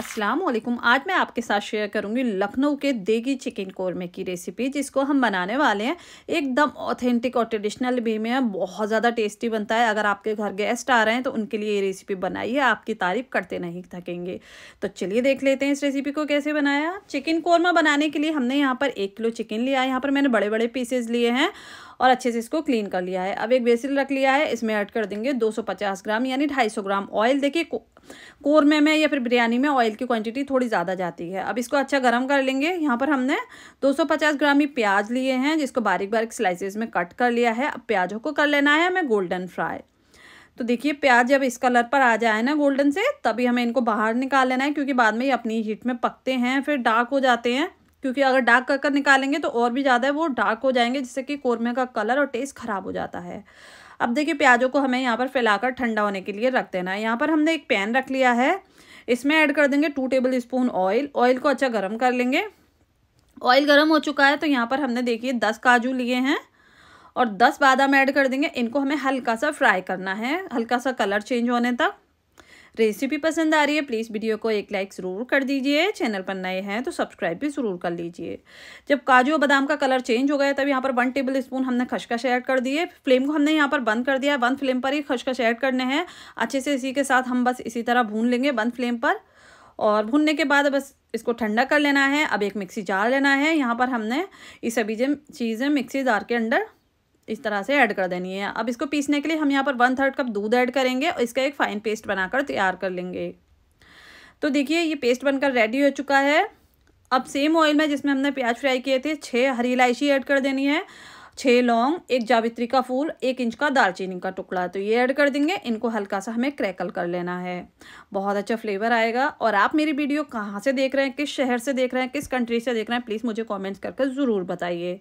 अस्सलाम वालेकुम आज मैं आपके साथ शेयर करूंगी लखनऊ के देगी चिकन कौरमे की रेसिपी जिसको हम बनाने वाले हैं एकदम ऑथेंटिक और ट्रेडिशनल भी में बहुत ज़्यादा टेस्टी बनता है अगर आपके घर गेस्ट आ रहे हैं तो उनके लिए ये रेसिपी बनाई है आपकी तारीफ करते नहीं थकेंगे तो चलिए देख लेते हैं इस रेसिपी को कैसे बनाया चिकन कौरमा बनाने के लिए हमने यहाँ पर एक किलो चिकन लिया है यहाँ पर मैंने बड़े बड़े पीसेज लिए हैं और अच्छे से इसको क्लीन कर लिया है अब एक बेसिल रख लिया है इसमें ऐड कर देंगे 250 ग्राम यानी 250 ग्राम ऑयल देखिए कोरमे में या फिर बिरयानी में ऑयल की क्वांटिटी थोड़ी ज़्यादा जाती है अब इसको अच्छा गर्म कर लेंगे यहाँ पर हमने 250 ग्राम ही प्याज लिए हैं जिसको बारीक बारीक स्लाइसेस में कट कर लिया है अब प्याजों को कर लेना है हमें गोल्डन फ्राई तो देखिए प्याज जब इस कलर पर आ जाए ना गोल्डन से तभी हमें इनको बाहर निकाल लेना है क्योंकि बाद में ये अपनी हीट में पकते हैं फिर डार्क हो जाते हैं क्योंकि अगर डार्क कर कर निकालेंगे तो और भी ज़्यादा वो डार्क हो जाएंगे जिससे कि कौरमे का कलर और टेस्ट ख़राब हो जाता है अब देखिए प्याज़ों को हमें यहाँ पर फैलाकर ठंडा होने के लिए रख देना है यहाँ पर हमने एक पैन रख लिया है इसमें ऐड कर देंगे two tablespoon oil oil को अच्छा गर्म कर लेंगे ऑयल गर्म हो चुका है तो यहाँ पर हमने देखिए दस काजू लिए हैं और दस बादाम ऐड कर देंगे इनको हमें हल्का सा फ्राई करना है हल्का सा कलर चेंज होने तक रेसिपी पसंद आ रही है प्लीज़ वीडियो को एक लाइक ज़रूर कर दीजिए चैनल पर नए हैं तो सब्सक्राइब भी ज़रूर कर लीजिए जब काजू और बादाम का कलर चेंज हो गया तब यहाँ पर वन टेबल स्पून हमने खशखश ऐड कर दिए फ्लेम को हमने यहाँ पर बंद कर दिया बंद फ्लेम पर ही खशखश ऐड करने हैं अच्छे से इसी के साथ हम बस इसी तरह भून लेंगे बंद फ्लेम पर और भूनने के बाद बस इसको ठंडा कर लेना है अब एक मिक्सी जार लेना है यहाँ पर हमने ये सभी चीज़ें मिक्सी जार के अंदर इस तरह से ऐड कर देनी है अब इसको पीसने के लिए हम यहाँ पर वन थर्ड कप दूध ऐड करेंगे और इसका एक फाइन पेस्ट बनाकर तैयार कर लेंगे तो देखिए ये पेस्ट बनकर रेडी हो चुका है अब सेम ऑयल में जिसमें हमने प्याज फ्राई किए थे छः हरी इलायची ऐड कर देनी है छः लौंग एक जावित्री का फूल एक इंच का दालचीनी का टुकड़ा तो ये ऐड कर देंगे इनको हल्का सा हमें क्रैकल कर लेना है बहुत अच्छा फ्लेवर आएगा और आप मेरी वीडियो कहाँ से देख रहे हैं किस शहर से देख रहे हैं किस कंट्री से देख रहे हैं प्लीज़ मुझे कॉमेंट्स करके ज़रूर बताइए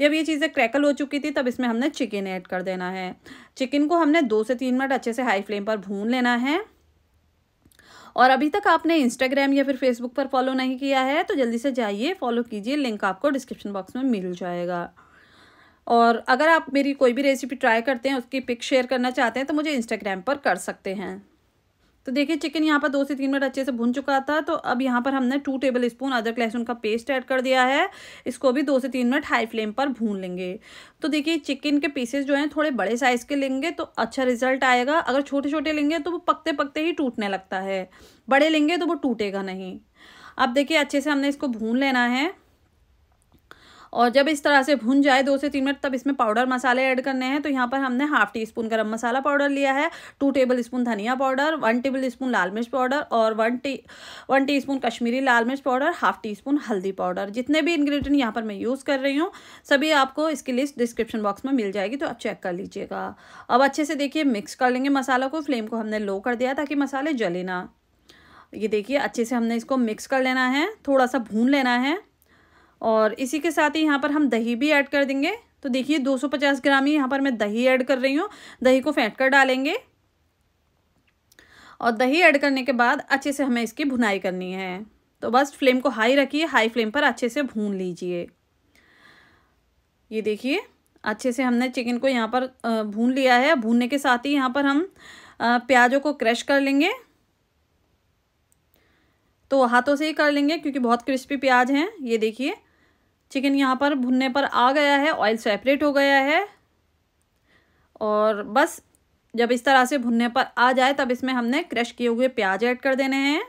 जब ये चीज़ें क्रैकल हो चुकी थी तब इसमें हमने चिकन ऐड कर देना है चिकन को हमने दो से तीन मिनट अच्छे से हाई फ्लेम पर भून लेना है और अभी तक आपने इंस्टाग्राम या फिर फेसबुक पर फॉलो नहीं किया है तो जल्दी से जाइए फॉलो कीजिए लिंक आपको डिस्क्रिप्शन बॉक्स में मिल जाएगा और अगर आप मेरी कोई भी रेसिपी ट्राई करते हैं उसकी पिक शेयर करना चाहते हैं तो मुझे इंस्टाग्राम पर कर सकते हैं तो देखिए चिकन यहाँ पर दो से तीन मिनट अच्छे से भुन चुका था तो अब यहाँ पर हमने टू टेबल स्पून अदरक लहसुन का पेस्ट ऐड कर दिया है इसको भी दो से तीन मिनट हाई फ्लेम पर भून लेंगे तो देखिए चिकन के पीसेस जो हैं थोड़े बड़े साइज़ के लेंगे तो अच्छा रिजल्ट आएगा अगर छोटे छोटे लेंगे तो वो पकते पकते ही टूटने लगता है बड़े लेंगे तो वो टूटेगा नहीं अब देखिए अच्छे से हमने इसको भून लेना है और जब इस तरह से भुन जाए दो से तीन मिनट तब इसमें पाउडर मसाले ऐड करने हैं तो यहाँ पर हमने हाफ टी स्पून गर्म मसाला पाउडर लिया है टू टेबल स्पून धनिया पाउडर वन टेबल स्पून लाल मिर्च पाउडर और one tea one teaspoon Kashmiri लाल मिर्च पाउडर हाफ टी स्पून हल्दी पाउडर जितने भी इन्ग्रीडियंट यहाँ पर मैं यूज़ कर रही हूँ सभी आपको इसकी लिस्ट डिस्क्रिप्शन बॉक्स में मिल जाएगी तो आप चेक कर लीजिएगा अब अच्छे से देखिए मिक्स कर लेंगे मसालों को फ्लेम को हमने लो कर दिया ताकि मसाले जले ना ये देखिए अच्छे से हमने इसको मिक्स कर लेना है थोड़ा सा भून लेना है और इसी के साथ ही यहाँ पर हम दही भी ऐड कर देंगे तो देखिए 250 ग्राम ही यहाँ पर मैं दही ऐड कर रही हूँ दही को फेंट कर डालेंगे और दही ऐड करने के बाद अच्छे से हमें इसकी भुनाई करनी है तो बस फ्लेम को हाई रखिए हाई फ्लेम पर अच्छे से भून लीजिए ये देखिए अच्छे से हमने चिकन को यहाँ पर भून लिया है भूनने के साथ ही यहाँ पर हम प्याजों को क्रश कर लेंगे तो हाथों से ही कर लेंगे क्योंकि बहुत क्रिस्पी प्याज हैं ये देखिए चिकन यहाँ पर भुनने पर आ गया है ऑयल सेपरेट हो गया है और बस जब इस तरह से भुनने पर आ जाए तब इसमें हमने क्रश किए हुए प्याज ऐड कर देने हैं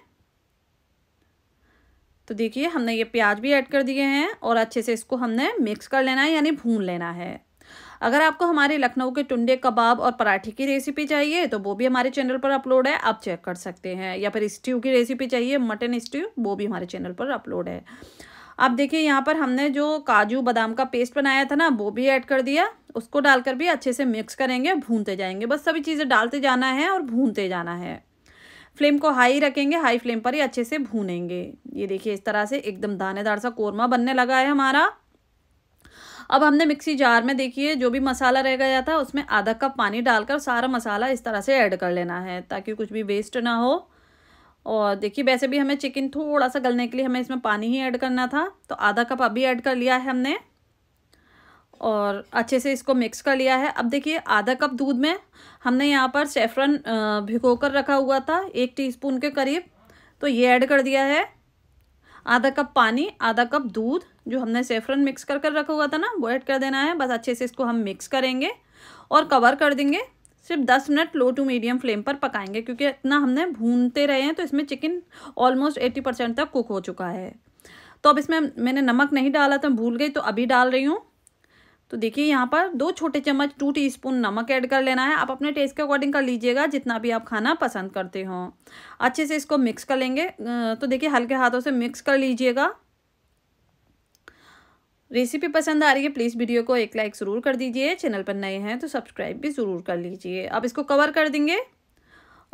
तो देखिए हमने ये प्याज भी ऐड कर दिए हैं और अच्छे से इसको हमने मिक्स कर लेना है यानी भून लेना है अगर आपको हमारे लखनऊ के टुंडे कबाब और पराठे की रेसिपी चाहिए तो वो भी हमारे चैनल पर अपलोड है आप चेक कर सकते हैं या फिर स्ट्यू की रेसिपी चाहिए मटन स्ट्यू वो भी हमारे चैनल पर अपलोड है अब देखिए यहाँ पर हमने जो काजू बादाम का पेस्ट बनाया था ना वो भी ऐड कर दिया उसको डालकर भी अच्छे से मिक्स करेंगे भूनते जाएंगे बस सभी चीज़ें डालते जाना है और भूनते जाना है फ्लेम को हाई रखेंगे हाई फ्लेम पर ही अच्छे से भूनेंगे ये देखिए इस तरह से एकदम दानेदार सा कोरमा बनने लगा है हमारा अब हमने मिक्सी जार में देखिए जो भी मसाला रह गया था उसमें आधा कप पानी डालकर सारा मसाला इस तरह से ऐड कर लेना है ताकि कुछ भी वेस्ट ना हो और देखिए वैसे भी हमें चिकन थोड़ा सा गलने के लिए हमें इसमें पानी ही ऐड करना था तो आधा कप अभी ऐड कर लिया है हमने और अच्छे से इसको मिक्स कर लिया है अब देखिए आधा कप दूध में हमने यहाँ पर सेफ्रन भिगो कर रखा हुआ था एक टीस्पून के करीब तो ये ऐड कर दिया है आधा कप पानी आधा कप दूध जो हमने सेफ्रन मिक्स कर कर रखा हुआ था ना वो ऐड कर देना है बस अच्छे से इसको हम मिक्स करेंगे और कवर कर देंगे सिर्फ दस minute low to medium flame पर पकाएंगे क्योंकि इतना हमने भूनते रहे हैं तो इसमें चिकन ऑलमोस्ट एट्टी परसेंट तक कुक हो चुका है तो अब इसमें मैंने नमक नहीं डाला था तो भूल गई तो अभी डाल रही हूँ तो देखिए यहाँ पर दो छोटे चम्मच टू स्पून नमक ऐड कर लेना है आप अपने टेस्ट के अकॉर्डिंग कर लीजिएगा जितना भी आप खाना पसंद करते हो अच्छे से इसको मिक्स कर लेंगे तो देखिए हल्के हाथों से मिक्स कर लीजिएगा रेसिपी पसंद आ रही है प्लीज़ वीडियो को एक लाइक ज़रूर कर दीजिए चैनल पर नए हैं तो सब्सक्राइब भी ज़रूर कर लीजिए अब इसको कवर कर देंगे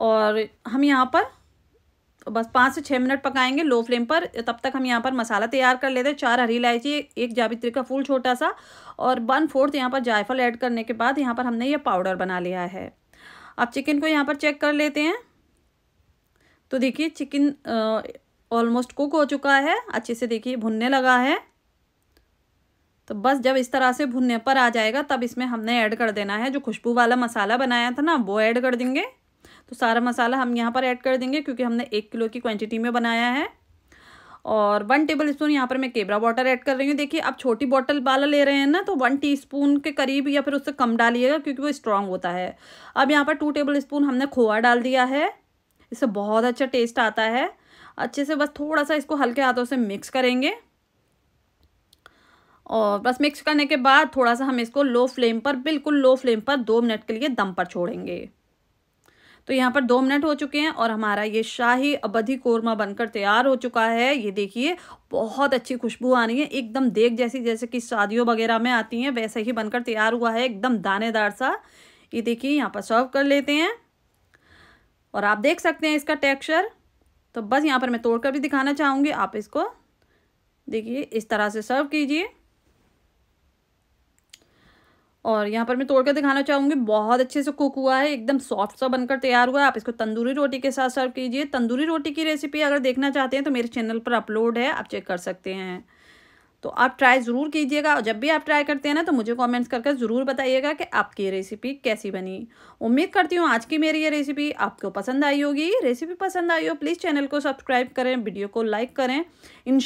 और हम यहाँ पर बस पाँच से छः मिनट पकाएंगे लो फ्लेम पर तब तक हम यहाँ पर मसाला तैयार कर लेते हैं चार हरी इलायची एक जावित्री का फूल छोटा सा और वन फोर्थ यहाँ पर जायफल ऐड करने के बाद यहाँ पर हमने ये पाउडर बना लिया है अब चिकन को यहाँ पर चेक कर लेते हैं तो देखिए चिकन ऑलमोस्ट कुक हो चुका है अच्छे से देखिए भुनने लगा है तो बस जब इस तरह से भुनने पर आ जाएगा तब इसमें हमने ऐड कर देना है जो खुशबू वाला मसाला बनाया था ना वो ऐड कर देंगे तो सारा मसाला हम यहाँ पर ऐड कर देंगे क्योंकि हमने एक किलो की क्वांटिटी में बनाया है और वन टेबल स्पून यहाँ पर मैं केबरा वाटर ऐड कर रही हूँ देखिए आप छोटी बॉटल वाला ले रहे हैं ना तो वन टीस्पून के करीब या फिर उससे कम डालिएगा क्योंकि वो स्ट्रांग होता है अब यहाँ पर टू टेबल स्पून हमने खोआ डाल दिया है इससे बहुत अच्छा टेस्ट आता है अच्छे से बस थोड़ा सा इसको हल्के हाथों से मिक्स करेंगे और बस मिक्स करने के बाद थोड़ा सा हम इसको लो फ्लेम पर बिल्कुल लो फ्लेम पर दो मिनट के लिए दम पर छोड़ेंगे तो यहाँ पर दो मिनट हो चुके हैं और हमारा ये शाही अबधी कोरमा बनकर तैयार हो चुका है ये देखिए बहुत अच्छी खुशबू आ रही है एकदम देख जैसी जैसे कि शादियों वगैरह में आती हैं वैसे ही बनकर तैयार हुआ है एकदम दानेदार सा ये देखिए यहाँ पर सर्व कर लेते हैं और आप देख सकते हैं इसका टेक्स्चर तो बस यहाँ पर मैं तोड़कर भी दिखाना चाहूँगी आप इसको देखिए इस तरह से सर्व कीजिए और यहाँ पर मैं तोड़ कर दिखाना चाहूँगी बहुत अच्छे से कुक हुआ है एकदम सॉफ्ट सा बनकर तैयार हुआ है आप इसको तंदूरी रोटी के साथ सर्व कीजिए तंदूरी रोटी की रेसिपी अगर देखना चाहते हैं तो मेरे चैनल पर अपलोड है आप चेक कर सकते हैं तो आप ट्राई ज़रूर कीजिएगा और जब भी आप ट्राई करते हैं ना तो मुझे कमेंट्स करके ज़रूर बताइएगा कि आपकी ये रेसिपी कैसी बनी उम्मीद करती हूँ आज की मेरी ये रेसिपी आपको पसंद आई होगी रेसिपी पसंद आई हो प्लीज़ चैनल को सब्सक्राइब करें वीडियो को लाइक करें इन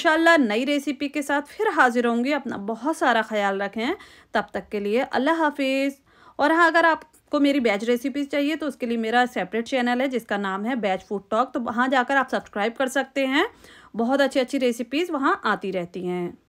नई रेसिपी के साथ फिर हाजिर होंगी अपना बहुत सारा ख्याल रखें तब तक के लिए अल्लाह हाफिज़ और हाँ अगर आप को मेरी बैच रेसिपीज चाहिए तो उसके लिए मेरा सेपरेट चैनल है जिसका नाम है बैच फूड टॉक तो वहाँ जाकर आप सब्सक्राइब कर सकते हैं बहुत अच्छी अच्छी रेसिपीज़ वहाँ आती रहती हैं